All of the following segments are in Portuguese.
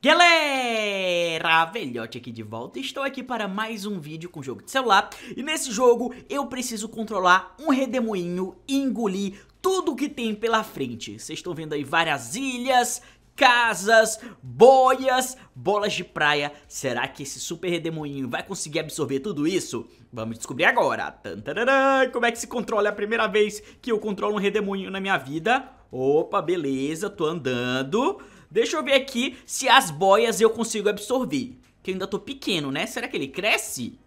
Galera, velhote aqui de volta, estou aqui para mais um vídeo com jogo de celular E nesse jogo eu preciso controlar um redemoinho e engolir tudo que tem pela frente Vocês estão vendo aí várias ilhas, casas, boias, bolas de praia Será que esse super redemoinho vai conseguir absorver tudo isso? Vamos descobrir agora Como é que se controla? É a primeira vez que eu controlo um redemoinho na minha vida Opa, beleza, tô andando Deixa eu ver aqui se as boias eu consigo absorver. Que eu ainda tô pequeno, né? Será que ele cresce?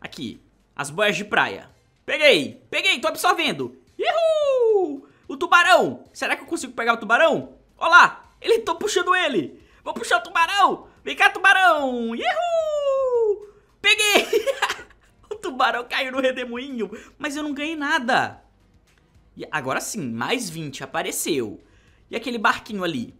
Aqui, as boias de praia. Peguei, peguei, tô absorvendo. Uhul! O tubarão! Será que eu consigo pegar o tubarão? Olha lá, ele, tô puxando ele. Vou puxar o tubarão. Vem cá, tubarão. Uhul! Peguei! o tubarão caiu no redemoinho, mas eu não ganhei nada. E agora sim, mais 20 apareceu. E aquele barquinho ali?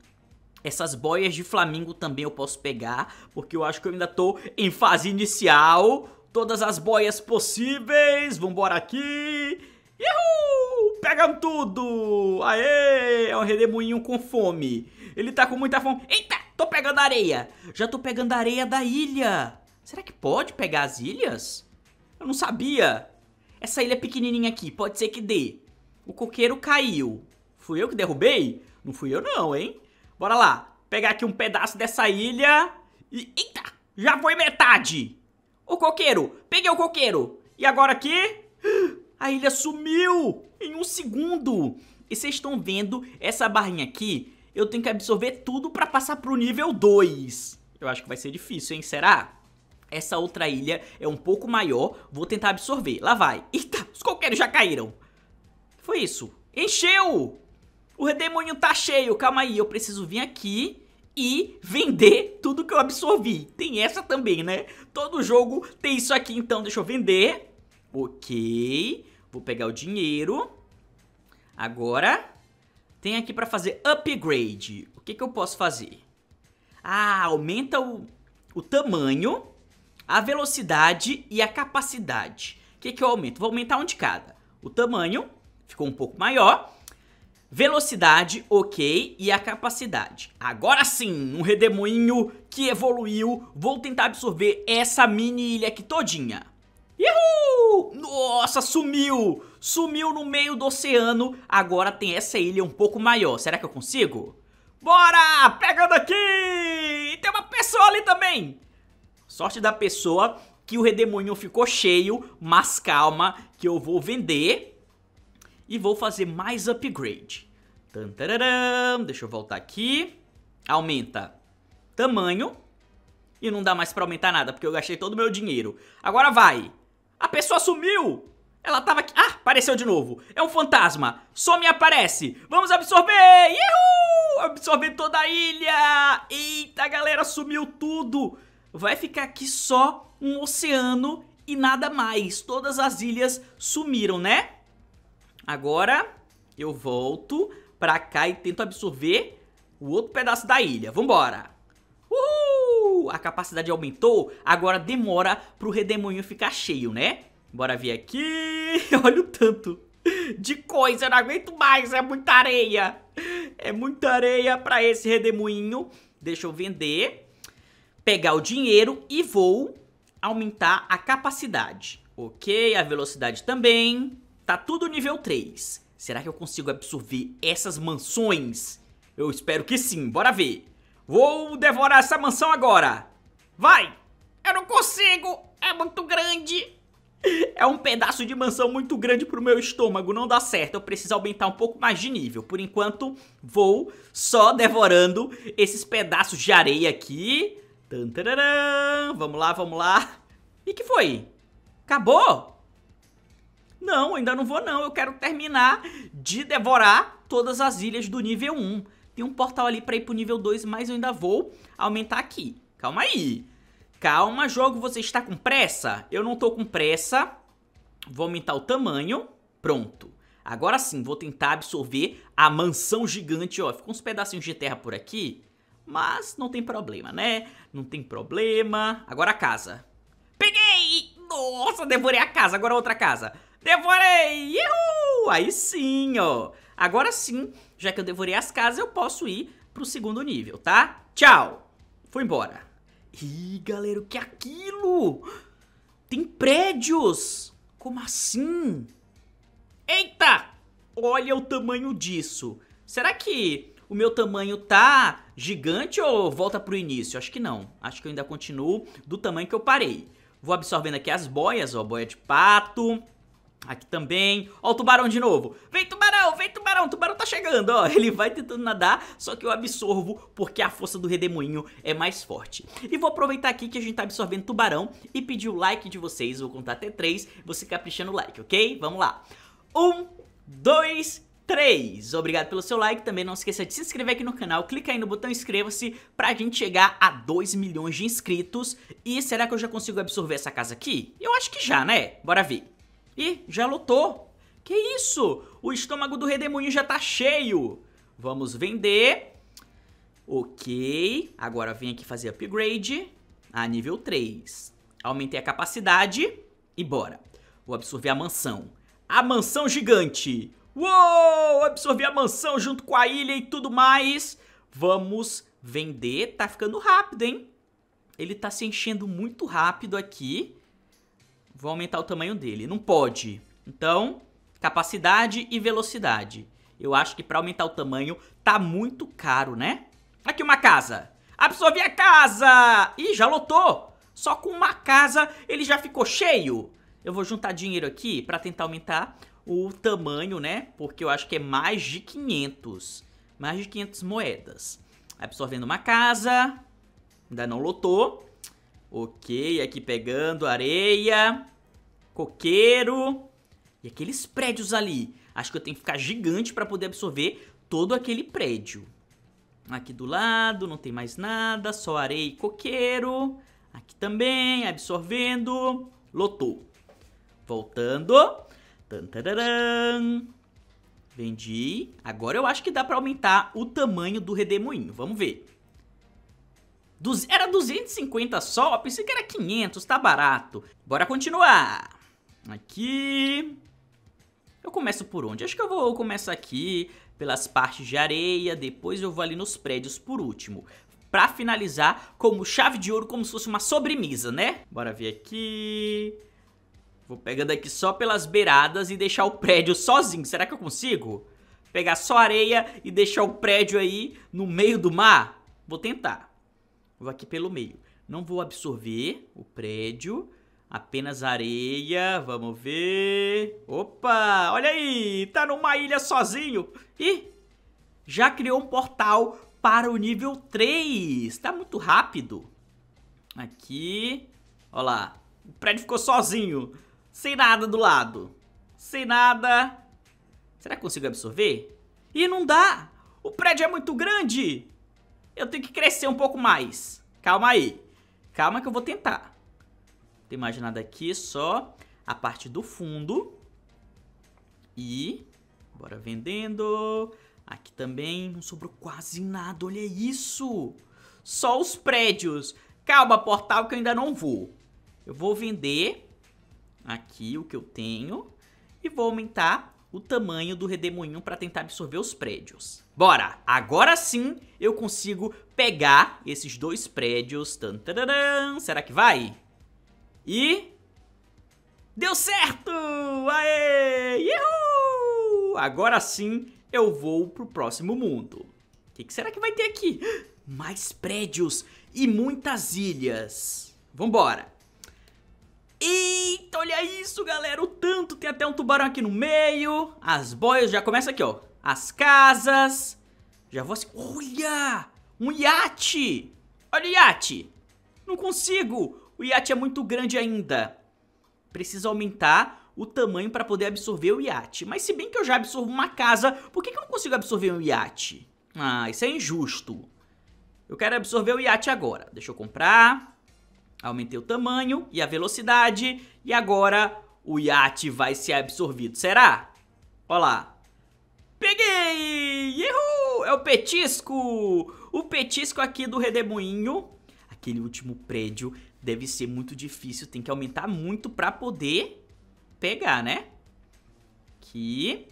Essas boias de Flamingo também eu posso pegar, porque eu acho que eu ainda tô em fase inicial. Todas as boias possíveis, vambora aqui. Uhul! Pegam tudo! Aê! É um redemoinho com fome. Ele tá com muita fome. Eita! Tô pegando areia! Já tô pegando areia da ilha! Será que pode pegar as ilhas? Eu não sabia. Essa ilha é pequenininha aqui, pode ser que dê. O coqueiro caiu. Fui eu que derrubei? Não fui eu não, hein? Bora lá. Pegar aqui um pedaço dessa ilha. E. Eita! Já foi metade! O coqueiro! Peguei o coqueiro! E agora aqui. A ilha sumiu! Em um segundo! E vocês estão vendo essa barrinha aqui? Eu tenho que absorver tudo pra passar pro nível 2. Eu acho que vai ser difícil, hein? Será? Essa outra ilha é um pouco maior. Vou tentar absorver. Lá vai. Eita, os coqueiros já caíram. Foi isso. Encheu! O demônio tá cheio, calma aí, eu preciso vir aqui e vender tudo que eu absorvi. Tem essa também, né? Todo jogo tem isso aqui, então deixa eu vender. Ok, vou pegar o dinheiro. Agora, tem aqui pra fazer upgrade. O que, que eu posso fazer? Ah, aumenta o, o tamanho, a velocidade e a capacidade. O que, que eu aumento? Vou aumentar um de cada. O tamanho ficou um pouco maior Velocidade, ok, e a capacidade. Agora sim, um redemoinho que evoluiu, vou tentar absorver essa mini ilha aqui todinha. Uhul! Nossa, sumiu! Sumiu no meio do oceano, agora tem essa ilha um pouco maior. Será que eu consigo? Bora! Pegando aqui! Tem uma pessoa ali também! Sorte da pessoa que o redemoinho ficou cheio, mas calma que eu vou vender e vou fazer mais upgrade. Tantararam, deixa eu voltar aqui. Aumenta tamanho. E não dá mais pra aumentar nada, porque eu gastei todo o meu dinheiro. Agora vai. A pessoa sumiu. Ela tava aqui. Ah, apareceu de novo. É um fantasma. Some e aparece. Vamos absorver. Uhul! Absorver toda a ilha. Eita, galera, sumiu tudo. Vai ficar aqui só um oceano e nada mais. Todas as ilhas sumiram, né? Agora eu volto pra cá e tento absorver o outro pedaço da ilha. Vambora! Uhul! A capacidade aumentou, agora demora pro redemoinho ficar cheio, né? Bora vir aqui... Olha o tanto de coisa, eu não aguento mais, é muita areia. É muita areia pra esse redemoinho. Deixa eu vender, pegar o dinheiro e vou aumentar a capacidade. Ok, a velocidade também. Tá tudo nível 3. Será que eu consigo absorver essas mansões? Eu espero que sim, bora ver. Vou devorar essa mansão agora. Vai! Eu não consigo! É muito grande! É um pedaço de mansão muito grande pro meu estômago, não dá certo. Eu preciso aumentar um pouco mais de nível. Por enquanto, vou só devorando esses pedaços de areia aqui. Vamos lá, vamos lá. E que foi? Acabou? Não, ainda não vou não. Eu quero terminar de devorar todas as ilhas do nível 1. Tem um portal ali pra ir pro nível 2, mas eu ainda vou aumentar aqui. Calma aí. Calma, jogo. Você está com pressa? Eu não tô com pressa. Vou aumentar o tamanho. Pronto. Agora sim, vou tentar absorver a mansão gigante. Ó, ficou uns pedacinhos de terra por aqui. Mas não tem problema, né? Não tem problema. Agora a casa. Peguei! Nossa, devorei a casa. Agora outra casa. Devorei! Uhul! Aí sim, ó. Agora sim, já que eu devorei as casas, eu posso ir pro segundo nível, tá? Tchau! Fui embora. Ih, galera, o que é aquilo? Tem prédios! Como assim? Eita! Olha o tamanho disso. Será que o meu tamanho tá gigante ou volta pro início? Acho que não. Acho que eu ainda continuo do tamanho que eu parei. Vou absorvendo aqui as boias, ó, boia de pato, Aqui também. Ó o tubarão de novo. Vem tubarão, vem tubarão, o tubarão tá chegando, ó. Ele vai tentando nadar, só que eu absorvo porque a força do redemoinho é mais forte. E vou aproveitar aqui que a gente tá absorvendo tubarão e pedir o like de vocês. Vou contar até três, você caprichando o like, ok? Vamos lá. Um, dois, 3. Obrigado pelo seu like, também não esqueça de se inscrever aqui no canal, clica aí no botão inscreva-se pra gente chegar a 2 milhões de inscritos. E será que eu já consigo absorver essa casa aqui? Eu acho que já, né? Bora ver. Ih, já lotou. Que isso? O estômago do redemoinho já tá cheio. Vamos vender. Ok. Agora vem aqui fazer upgrade a nível 3. Aumentei a capacidade e bora. Vou absorver a mansão. A mansão gigante. Uou! Absorvi a mansão junto com a ilha e tudo mais. Vamos vender. Tá ficando rápido, hein? Ele tá se enchendo muito rápido aqui. Vou aumentar o tamanho dele. Não pode. Então, capacidade e velocidade. Eu acho que para aumentar o tamanho tá muito caro, né? Aqui uma casa. Absorvi a casa! Ih, já lotou. Só com uma casa ele já ficou cheio. Eu vou juntar dinheiro aqui para tentar aumentar o tamanho, né? Porque eu acho que é mais de 500. Mais de 500 moedas. Absorvendo uma casa. Ainda não lotou. Ok, aqui pegando areia, coqueiro e aqueles prédios ali. Acho que eu tenho que ficar gigante para poder absorver todo aquele prédio. Aqui do lado não tem mais nada, só areia e coqueiro. Aqui também, absorvendo. Lotou. Voltando. Tantararam. Vendi. Agora eu acho que dá para aumentar o tamanho do redemoinho. Vamos ver. Era 250 só? Eu pensei que era 500, tá barato. Bora continuar. Aqui... Eu começo por onde? Acho que eu vou começar aqui pelas partes de areia, depois eu vou ali nos prédios por último. Pra finalizar, como chave de ouro, como se fosse uma sobremesa, né? Bora ver aqui... Vou pegando aqui só pelas beiradas e deixar o prédio sozinho. Será que eu consigo? Pegar só areia e deixar o prédio aí no meio do mar? Vou tentar. Vou aqui pelo meio. Não vou absorver o prédio. Apenas areia. Vamos ver. Opa! Olha aí! Tá numa ilha sozinho. Ih! Já criou um portal para o nível 3. Tá muito rápido. Aqui. Olha lá. O prédio ficou sozinho. Sem nada do lado. Sem nada. Será que consigo absorver? Ih, não dá! O prédio é muito grande! Eu tenho que crescer um pouco mais. Calma aí. Calma que eu vou tentar. tem mais nada aqui, só a parte do fundo. E... Bora vendendo. Aqui também não sobrou quase nada. Olha isso. Só os prédios. Calma, portal, que eu ainda não vou. Eu vou vender aqui o que eu tenho. E vou aumentar o tamanho do redemoinho para tentar absorver os prédios. Bora! Agora sim eu consigo pegar esses dois prédios. Tantararã. Será que vai? E... Deu certo! Aê! Uhul! Agora sim eu vou pro próximo mundo. O que, que será que vai ter aqui? Mais prédios e muitas ilhas. Vambora! Eita, olha isso, galera! O tanto! Tem até um tubarão aqui no meio. As boias já começam aqui, ó as casas. Já vou assim. Olha! Um iate! Olha o iate! Não consigo! O iate é muito grande ainda. preciso aumentar o tamanho para poder absorver o iate. Mas se bem que eu já absorvo uma casa, por que, que eu não consigo absorver um iate? Ah, isso é injusto. Eu quero absorver o iate agora. Deixa eu comprar. Aumentei o tamanho e a velocidade. E agora o iate vai ser absorvido. Será? Olha lá. Peguei! Uhul! É o petisco! O petisco aqui do redemoinho. Aquele último prédio deve ser muito difícil. Tem que aumentar muito pra poder pegar, né? Aqui.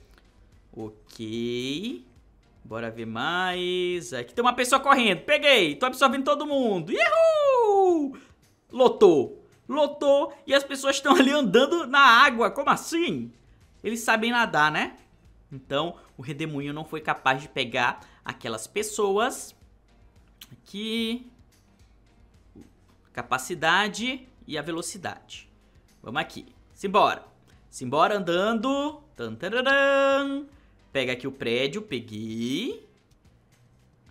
Ok. Bora ver mais. Aqui tem uma pessoa correndo. Peguei. Tô absorvendo todo mundo. Uhul! Lotou. Lotou. E as pessoas estão ali andando na água. Como assim? Eles sabem nadar, né? Então, o redemoinho não foi capaz de pegar aquelas pessoas que capacidade e a velocidade. Vamos aqui. Simbora. Simbora andando. Pega aqui o prédio, peguei.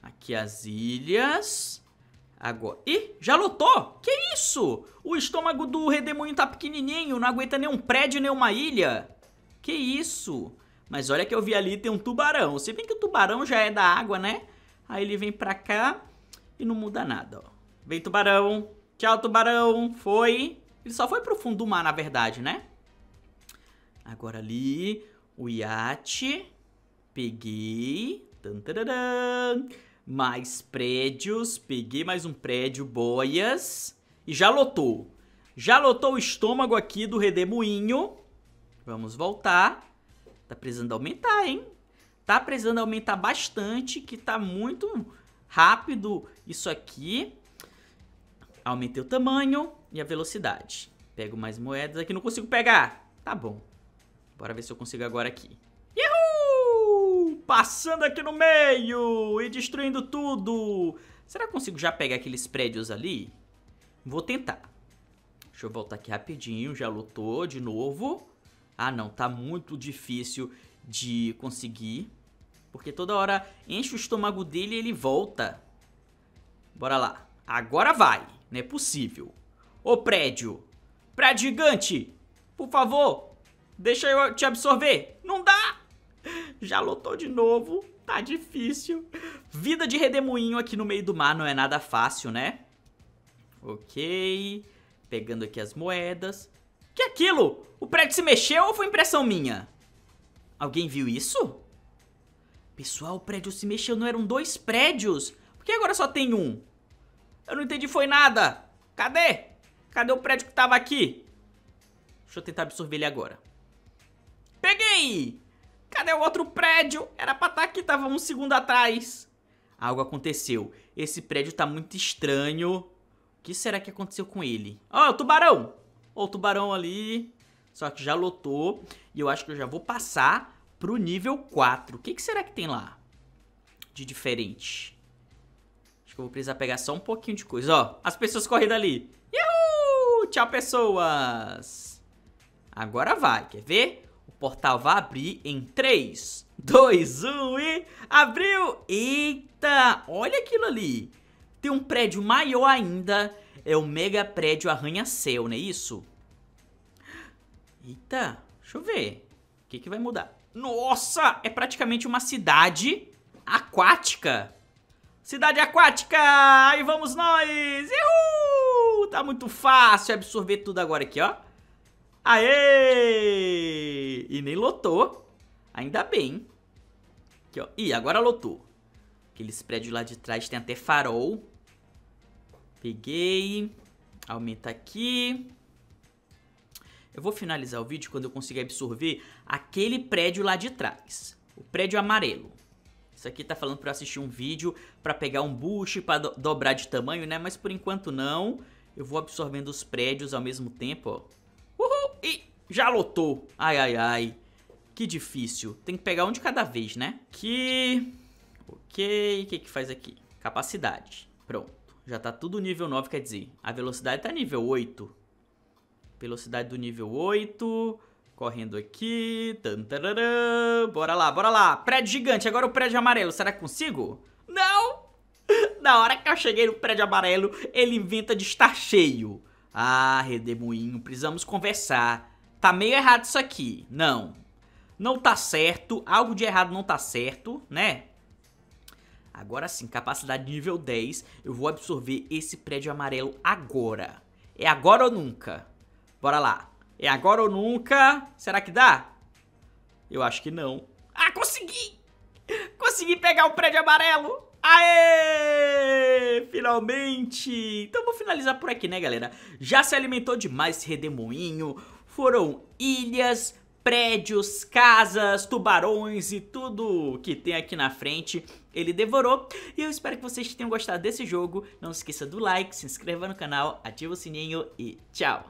Aqui as ilhas. Agora. Ih, já lotou? Que isso? O estômago do redemoinho tá pequenininho, não aguenta nenhum prédio, nenhuma ilha. Que isso? Mas olha que eu vi ali, tem um tubarão. Se bem que o tubarão já é da água, né? Aí ele vem pra cá e não muda nada, ó. Vem tubarão. Tchau, tubarão. Foi. Ele só foi pro fundo do mar, na verdade, né? Agora ali, o iate. Peguei. Mais prédios. Peguei mais um prédio, boias. E já lotou. Já lotou o estômago aqui do redemoinho. Vamos voltar. Tá precisando aumentar, hein? Tá precisando aumentar bastante, que tá muito rápido isso aqui. Aumentei o tamanho e a velocidade. Pego mais moedas aqui, não consigo pegar. Tá bom. Bora ver se eu consigo agora aqui. Uhul! Passando aqui no meio e destruindo tudo. Será que eu consigo já pegar aqueles prédios ali? Vou tentar. Deixa eu voltar aqui rapidinho. Já lutou de novo ah não, tá muito difícil de conseguir. Porque toda hora enche o estômago dele e ele volta. Bora lá. Agora vai. Não é possível. Ô prédio. Prédio gigante. Por favor. Deixa eu te absorver. Não dá. Já lotou de novo. Tá difícil. Vida de redemoinho aqui no meio do mar não é nada fácil, né? Ok. Pegando aqui as moedas. Que aquilo? O prédio se mexeu ou foi impressão minha? Alguém viu isso? Pessoal, o prédio se mexeu, não eram dois prédios? Por que agora só tem um? Eu não entendi foi nada. Cadê? Cadê o prédio que tava aqui? Deixa eu tentar absorver ele agora. Peguei! Cadê o outro prédio? Era pra estar tá aqui, tava um segundo atrás. Algo aconteceu. Esse prédio tá muito estranho. O que será que aconteceu com ele? Ó, oh, o tubarão! o tubarão ali, só que já lotou. E eu acho que eu já vou passar pro nível 4. O que, que será que tem lá de diferente? Acho que eu vou precisar pegar só um pouquinho de coisa. Ó, as pessoas correndo ali. Tchau, pessoas! Agora vai, quer ver? O portal vai abrir em 3, 2, 1 e... Abriu! Eita! Olha aquilo ali! Tem um prédio maior ainda é o mega prédio arranha-céu, não é isso? Eita, deixa eu ver. O que, que vai mudar? Nossa, é praticamente uma cidade aquática. Cidade aquática! Aí vamos nós! Uhul! Tá muito fácil absorver tudo agora aqui, ó. Aê! E nem lotou. Ainda bem. Aqui, ó. Ih, agora lotou. Aqueles prédios lá de trás tem até farol. Peguei. Aumenta aqui. Eu vou finalizar o vídeo quando eu conseguir absorver aquele prédio lá de trás. O prédio amarelo. Isso aqui tá falando para assistir um vídeo, para pegar um boost para do dobrar de tamanho, né? Mas por enquanto não. Eu vou absorvendo os prédios ao mesmo tempo, ó. Uhul! E já lotou. Ai, ai, ai. Que difícil. Tem que pegar um de cada vez, né? Que... Ok. O que que faz aqui? Capacidade. Pronto. Já tá tudo nível 9, quer dizer, a velocidade tá nível 8. Velocidade do nível 8. Correndo aqui. Tantararã. Bora lá, bora lá. Prédio gigante, agora o prédio amarelo. Será que consigo? Não! Na hora que eu cheguei no prédio amarelo, ele inventa de estar cheio. Ah, redemoinho, precisamos conversar. Tá meio errado isso aqui. Não. Não tá certo, algo de errado não tá certo, né? Agora sim, capacidade nível 10, eu vou absorver esse prédio amarelo agora. É agora ou nunca? Bora lá. É agora ou nunca? Será que dá? Eu acho que não. Ah, consegui! Consegui pegar o prédio amarelo! Aê! Finalmente! Então vou finalizar por aqui, né, galera? Já se alimentou demais redemoinho, foram ilhas, prédios, casas, tubarões e tudo que tem aqui na frente ele devorou. E eu espero que vocês tenham gostado desse jogo. Não se esqueça do like, se inscreva no canal, ativa o sininho e tchau!